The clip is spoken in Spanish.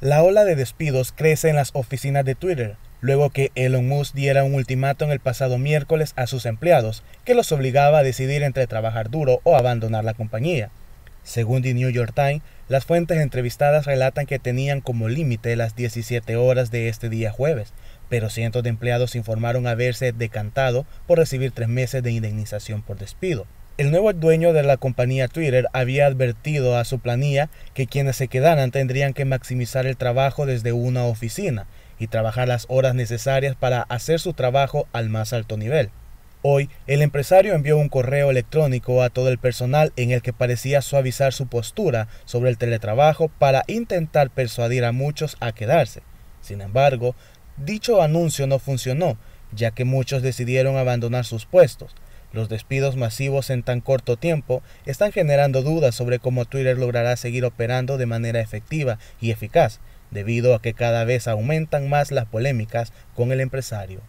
La ola de despidos crece en las oficinas de Twitter, luego que Elon Musk diera un ultimátum el pasado miércoles a sus empleados que los obligaba a decidir entre trabajar duro o abandonar la compañía. Según The New York Times, las fuentes entrevistadas relatan que tenían como límite las 17 horas de este día jueves, pero cientos de empleados informaron haberse decantado por recibir tres meses de indemnización por despido. El nuevo dueño de la compañía Twitter había advertido a su planilla que quienes se quedaran tendrían que maximizar el trabajo desde una oficina y trabajar las horas necesarias para hacer su trabajo al más alto nivel. Hoy, el empresario envió un correo electrónico a todo el personal en el que parecía suavizar su postura sobre el teletrabajo para intentar persuadir a muchos a quedarse. Sin embargo, dicho anuncio no funcionó, ya que muchos decidieron abandonar sus puestos, los despidos masivos en tan corto tiempo están generando dudas sobre cómo Twitter logrará seguir operando de manera efectiva y eficaz, debido a que cada vez aumentan más las polémicas con el empresario.